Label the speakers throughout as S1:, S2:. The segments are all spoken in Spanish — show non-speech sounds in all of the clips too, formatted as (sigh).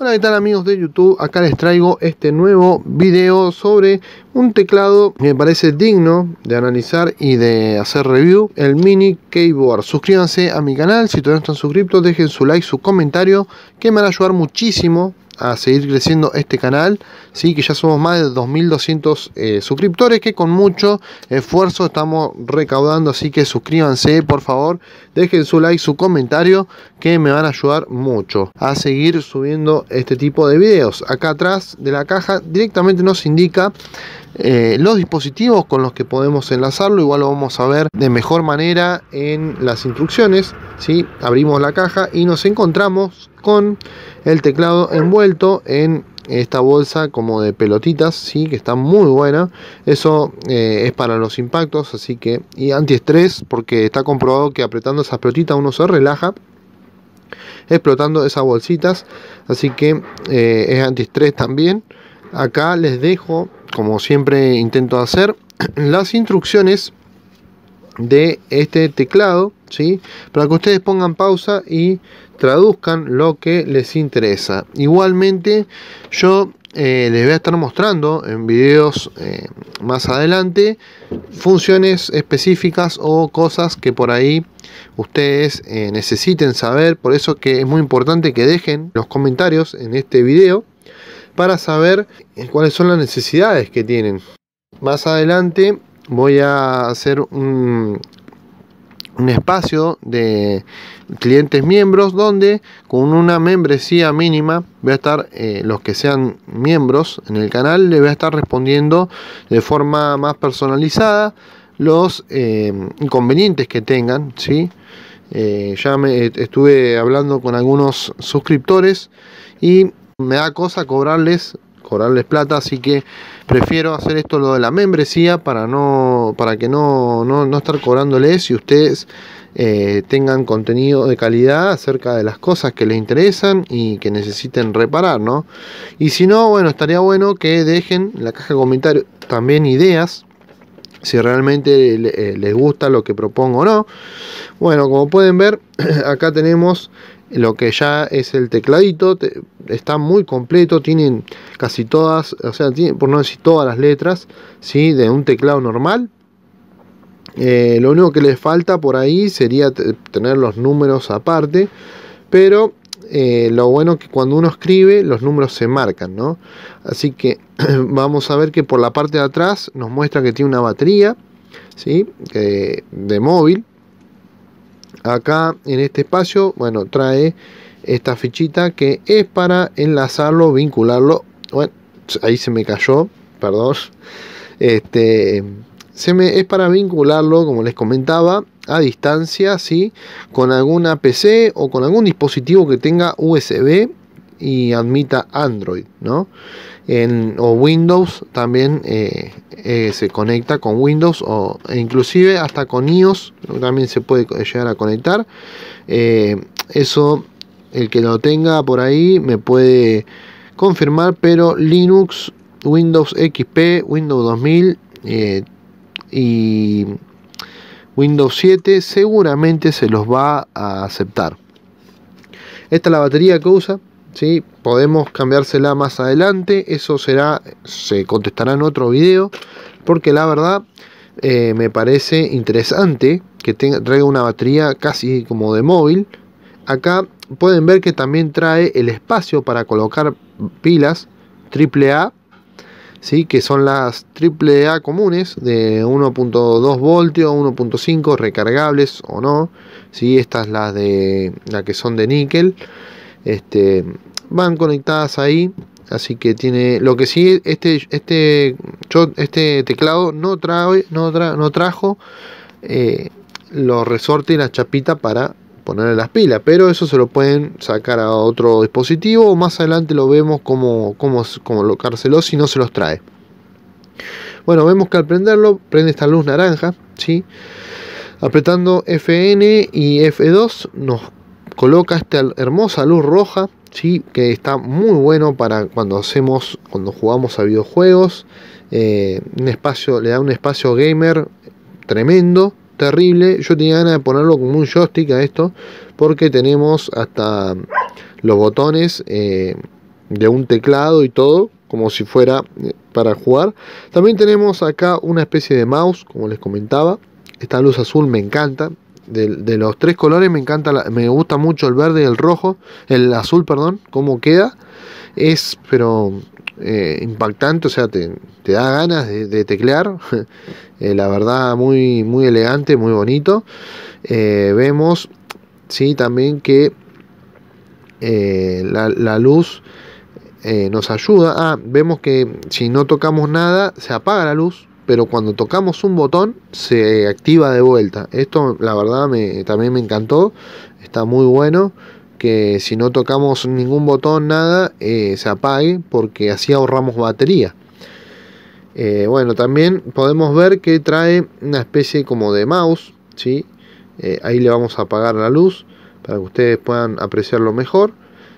S1: Hola, ¿qué tal amigos de YouTube? Acá les traigo este nuevo video sobre un teclado que me parece digno de analizar y de hacer review, el Mini Keyboard. Suscríbanse a mi canal, si todavía no están suscritos, dejen su like, su comentario, que me va a ayudar muchísimo a seguir creciendo este canal, ¿sí? que ya somos más de 2.200 eh, suscriptores que con mucho esfuerzo estamos recaudando, así que suscríbanse por favor, dejen su like, su comentario, que me van a ayudar mucho a seguir subiendo este tipo de videos. Acá atrás de la caja directamente nos indica eh, los dispositivos con los que podemos enlazarlo. Igual lo vamos a ver de mejor manera en las instrucciones. si Abrimos la caja y nos encontramos con el teclado envuelto en esta bolsa como de pelotitas, sí, que está muy buena. Eso eh, es para los impactos, así que y antiestrés, porque está comprobado que apretando esas pelotitas uno se relaja explotando esas bolsitas así que eh, es antiestrés también acá les dejo como siempre intento hacer, (clears throat) las instrucciones de este teclado, ¿sí? para que ustedes pongan pausa y traduzcan lo que les interesa. Igualmente, yo eh, les voy a estar mostrando en videos eh, más adelante funciones específicas o cosas que por ahí ustedes eh, necesiten saber. Por eso que es muy importante que dejen los comentarios en este video para saber eh, cuáles son las necesidades que tienen. Más adelante voy a hacer un, un espacio de clientes miembros donde con una membresía mínima voy a estar eh, los que sean miembros en el canal le voy a estar respondiendo de forma más personalizada los eh, inconvenientes que tengan ¿sí? ya me estuve hablando con algunos suscriptores y me da cosa cobrarles cobrarles plata, así que prefiero hacer esto lo de la membresía para no para que no, no, estar cobrándoles si ustedes eh, tengan contenido de calidad acerca de las cosas que les interesan y que necesiten reparar, ¿no? Y si no, bueno, estaría bueno que dejen en la caja de comentarios también ideas si realmente eh, les gusta lo que propongo o no. Bueno, como pueden ver, (clears throat) acá tenemos lo que ya es el tecladito, está muy completo, tienen casi todas, o sea, por no decir todas las letras, ¿sí? De un teclado normal. Eh, lo único que les falta por ahí sería tener los números aparte, pero eh, lo bueno es que cuando uno escribe los números se marcan, ¿no? Así que (clears throat) vamos a ver que por la parte de atrás nos muestra que tiene una batería, ¿sí? de móvil, acá en este espacio, bueno, trae esta fichita que es para enlazarlo, vincularlo. Bueno, ahí se me cayó, perdón. Este, se me, es para vincularlo, como les comentaba, a distancia, ¿sí? Con alguna PC o con algún dispositivo que tenga USB y admita Android, ¿no? En, o Windows también eh, eh, se conecta con Windows o e inclusive hasta con iOS también se puede llegar a conectar. Eh, eso, el que lo tenga por ahí me puede confirmar, pero Linux, Windows XP, Windows 2000 y Windows 7 seguramente se los va a aceptar. Esta es la batería que usa Podemos cambiársela más adelante, eso será, se contestará en otro video, porque la verdad eh, me parece interesante que traiga una batería casi como de móvil. Acá pueden ver que también trae el espacio para colocar pilas AAA, ¿sí? que son las AAA comunes de 1.2 voltios, 1.5 recargables o no. ¿sí? Estas las de la que son de níquel. Este, van conectadas ahí. Así que tiene. Lo que sí, este, este, este teclado no, trae, no, no trajo eh, los resortes y la chapita para ponerle las pilas. Pero eso se lo pueden sacar a otro dispositivo. O más adelante lo vemos como como lo si no se los trae. Bueno, vemos que al prenderlo, prende esta luz naranja. ¿sí? Apretando FN y F2 nos coloca esta hermosa luz roja ¿sí? que está muy bueno para cuando hacemos, cuando jugamos a videojuegos. Eh, un espacio, le da un espacio gamer tremendo, terrible. Yo tenía ganas de ponerlo como un joystick a esto, porque tenemos hasta los botones eh, de un teclado y todo, como si fuera eh, para jugar. También tenemos acá una especie de mouse, como les comentaba. Esta luz azul me encanta, de, los tres colores me encanta me gusta mucho el verde y el rojo el azul perdón cómo queda es pero eh, impactante o sea te, da ganas de, teclear (laughs) eh, la verdad muy muy elegante muy bonito eh, vemos sí también que la, la, luz nos ayuda ah, vemos que si no tocamos nada se apaga la luz pero cuando tocamos un botón se activa de vuelta. Esto la verdad también me encantó, está muy bueno que si no tocamos ningún botón, nada, eh, se apague porque así ahorramos batería. Eh, bueno, también podemos ver que trae una especie como de mouse, ¿sí? Eh, ahí le vamos a apagar la luz para que ustedes puedan apreciarlo mejor.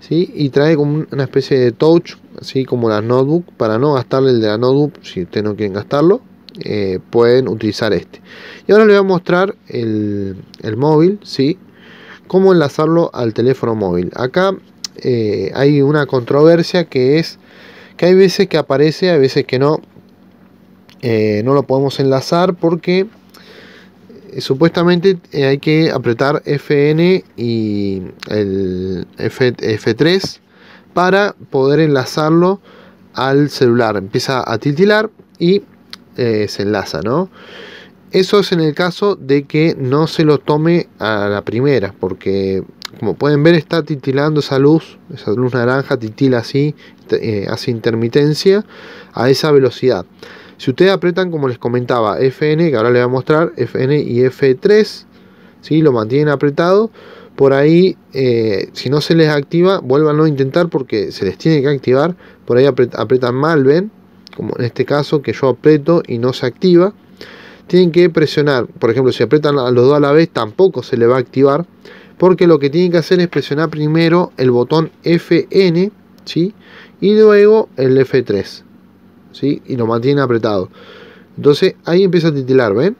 S1: ¿Sí? y trae como una especie de touch, así como las notebook, para no gastarle el de la notebook si ustedes no quieren gastarlo. Eh, pueden utilizar este. Y ahora les voy a mostrar el, móvil, ¿sí? Cómo enlazarlo al teléfono móvil. Acá eh, hay una controversia que es que hay veces que aparece, hay veces que no. Eh, no lo podemos enlazar porque supuestamente hay que apretar FN y el F, F3 para poder enlazarlo al celular. Empieza a titilar y eh, se enlaza, ¿no? Eso es en el caso de que no se lo tome a la primera, porque como pueden ver está titilando esa luz, esa luz naranja titila así, eh, hace intermitencia a esa velocidad. Si ustedes apretan, como les comentaba, Fn, que ahora les voy a mostrar, Fn y F3, si lo mantienen apretado, por ahí, eh, si no se les activa, vuélvanlo a intentar porque se les tiene que activar, por ahí apretan mal, ven, como en este caso que yo aprieto y no se activa, tienen que presionar, por ejemplo, si aprietan los dos a la vez tampoco se le va a activar, porque lo que tienen que hacer es presionar primero el botón FN, ¿sí? Y luego el F3, ¿sí? Y lo mantiene apretado. Entonces ahí empieza a titilar, ¿ven?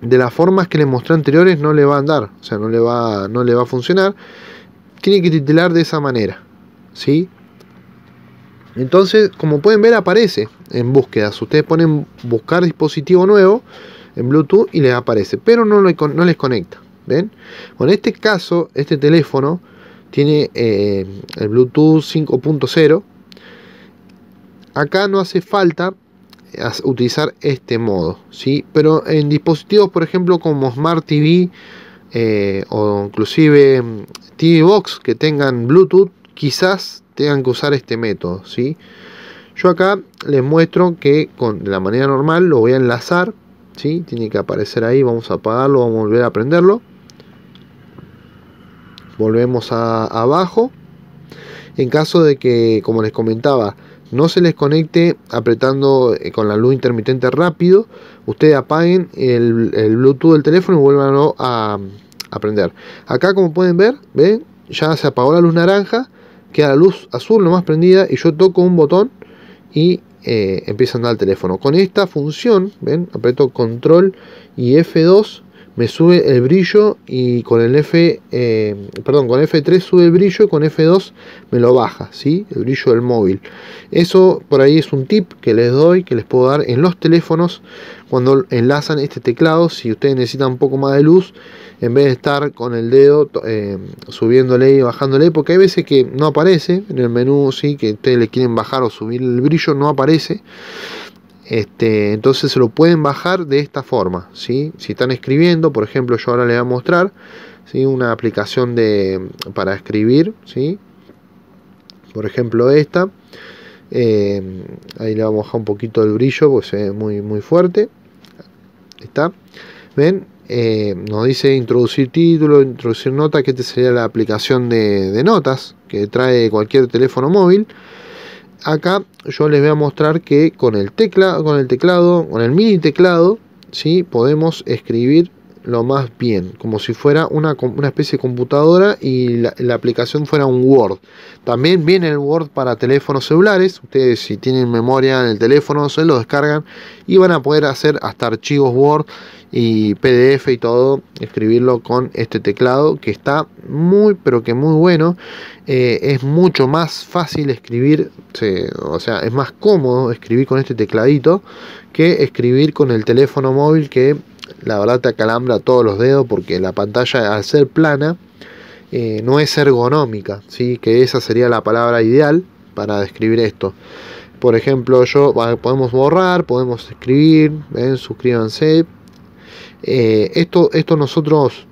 S1: De las formas que les mostré anteriores no le va a andar, o sea, no le va, no le va a funcionar. Tiene que titilar de esa manera, ¿sí? Entonces, como pueden ver, aparece en búsquedas. Ustedes ponen buscar dispositivo nuevo en Bluetooth y les aparece, pero no, no les conecta. ¿Ven? en este caso, este teléfono tiene eh, el Bluetooth 5.0. Acá no hace falta eh, utilizar este modo, ¿sí? Pero en dispositivos, por ejemplo, como Smart TV eh, o inclusive mm, TV Box que tengan Bluetooth, quizás tengan que usar este método, ¿sí? Yo acá les muestro que con, de la manera normal lo voy a enlazar, ¿sí? Tiene que aparecer ahí, vamos a apagarlo, vamos a volver a prenderlo. Volvemos a, abajo. En caso de que, como les comentaba, no se les conecte apretando eh, con la luz intermitente rápido, ustedes apaguen el, Bluetooth del teléfono y vuelvan a, aprender Acá como pueden ver, ¿ven? ya se apagó la luz naranja queda la luz azul nomás prendida y yo toco un botón y eh, empieza a andar el teléfono. Con esta función, ven, aprieto control y F2 me sube el brillo y con el F, eh, perdón, con F3 sube el brillo y con F2 me lo baja, ¿sí? El brillo del móvil. Eso por ahí es un tip que les doy, que les puedo dar en los teléfonos cuando enlazan este teclado. Si ustedes necesitan un poco más de luz, en vez de estar con el dedo eh, subiéndole y bajándole, porque hay veces que no aparece en el menú, ¿sí? Que ustedes le quieren bajar o subir el brillo, no aparece. Este, entonces se lo pueden bajar de esta forma. ¿sí? Si están escribiendo, por ejemplo, yo ahora les voy a mostrar una aplicación de, para escribir. ¿sí? Por ejemplo, esta. Eh, ahí le vamos a bajar un poquito el brillo porque es muy, muy fuerte. Está. ¿Ven? Eh, nos dice introducir título, introducir nota, que esta sería la aplicación de notas que trae cualquier teléfono móvil acá yo les voy a mostrar que con el, tecla, con el teclado, con el mini teclado, ¿sí? podemos escribir lo más bien, como si fuera una, especie de computadora y la, aplicación fuera un Word. También viene el Word para teléfonos celulares, ustedes si tienen memoria en el teléfono se lo descargan y van a poder hacer hasta archivos Word y PDF y todo, escribirlo con este teclado que está muy pero que muy bueno, eh, es mucho más fácil escribir, o sea, es más cómodo escribir con este tecladito que escribir con el teléfono móvil que la verdad te acalambra todos los dedos porque la pantalla al ser plana eh, no es ergonómica, ¿sí? que esa sería la palabra ideal para describir esto. Por ejemplo, yo podemos borrar, podemos escribir, suscríbanse. Eh, esto, esto nosotros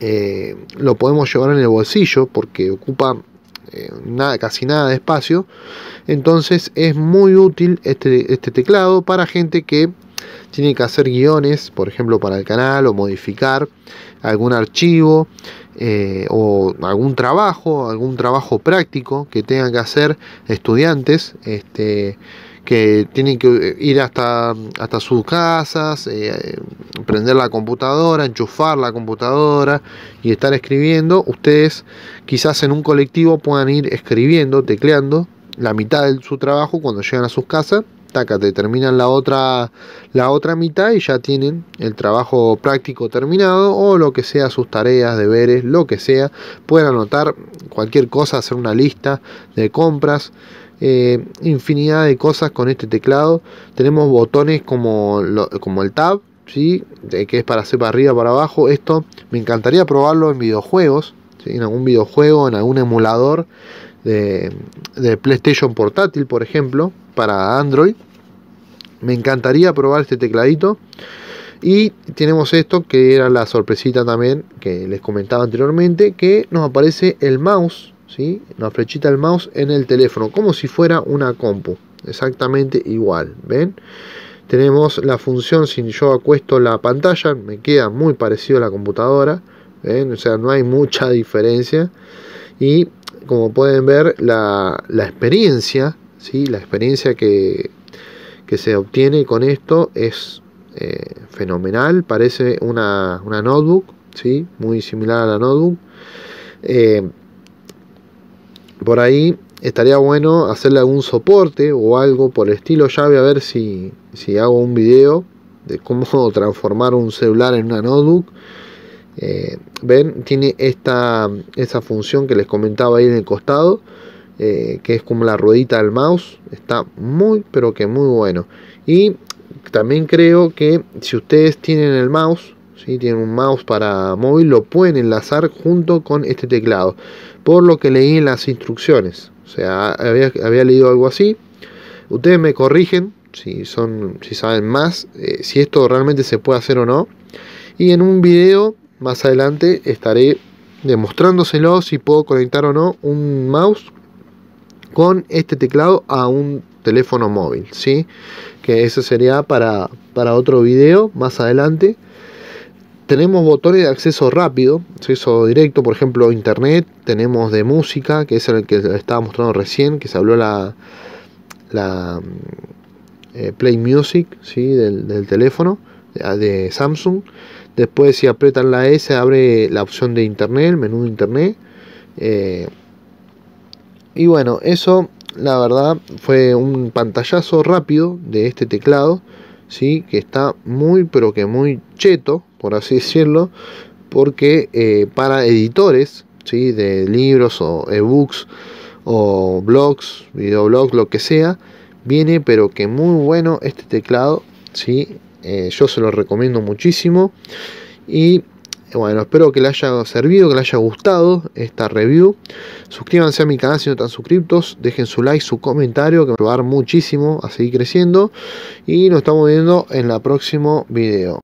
S1: eh, lo podemos llevar en el bolsillo porque ocupa Nada, casi nada de espacio. Entonces es muy útil este, este teclado para gente que tiene que hacer guiones, por ejemplo, para el canal o modificar algún archivo eh, o algún trabajo, algún trabajo práctico que tengan que hacer estudiantes. Este, que tienen que ir hasta, sus casas, eh, prender la computadora, enchufar la computadora y estar escribiendo. Ustedes quizás en un colectivo puedan ir escribiendo, tecleando la mitad de su trabajo cuando llegan a sus casas taca, te terminan la otra, la otra mitad y ya tienen el trabajo práctico terminado o lo que sea, sus tareas, deberes, lo que sea. Pueden anotar cualquier cosa, hacer una lista de compras. Eh, infinidad de cosas con este teclado tenemos botones como, como el tab ¿sí? que es para hacer para arriba para abajo esto me encantaría probarlo en videojuegos en algún videojuego en algún emulador de, PlayStation portátil, por ejemplo, para Android. Me encantaría probar este tecladito. Y tenemos esto que era la sorpresita también que les comentaba anteriormente, que nos aparece el mouse, ¿sí? la flechita el mouse en el teléfono, como si fuera una compu, exactamente igual, ¿ven? Tenemos la función, si yo acuesto la pantalla, me queda muy parecido a la computadora, O sea, no hay mucha (laughs) diferencia. Y como pueden ver, la, experiencia, ¿sí? la experiencia que, se obtiene con esto es eh, fenomenal, parece una, una, notebook, ¿sí? muy similar a la notebook. Eh, por ahí estaría bueno hacerle algún soporte o algo por el estilo. Ya voy a ver si, hago un video de cómo (laughs) transformar un celular en una notebook. Eh, ven tiene esta esa función que les comentaba ahí en el costado eh, que es como la ruedita del mouse está muy pero que muy bueno y también creo que si ustedes tienen el mouse si tienen un mouse para móvil lo pueden enlazar junto con este teclado por lo que leí en las instrucciones o sea había, leído algo así ustedes me corrigen si son si saben más eh, si esto realmente se puede hacer o no y en un video más adelante estaré demostrándoselo si puedo conectar o no un mouse con este teclado a un teléfono móvil, ¿sí? Que eso sería para, otro video más adelante. Tenemos botones de acceso rápido, acceso directo, por ejemplo, internet, tenemos de música, que es el que estaba mostrando recién, que se habló la, la eh, Play Music, ¿sí? del teléfono de Samsung. Después si aprietan la S abre la opción de internet, el menú internet. Eh, y bueno, eso la verdad fue un pantallazo rápido de este teclado, ¿sí? que está muy pero que muy cheto, por así (laughs) decirlo, porque eh, para editores ¿sí? de libros o ebooks o blogs, videoblogs, lo que sea, viene pero que muy bueno este teclado, ¿sí? Eh, yo se lo recomiendo muchísimo. Y bueno, espero que le haya servido, que le haya gustado esta review. Suscríbanse a mi canal si no están suscriptos. Dejen su like, su comentario, que me va a ayudar muchísimo a seguir creciendo. Y nos estamos viendo en el próximo video.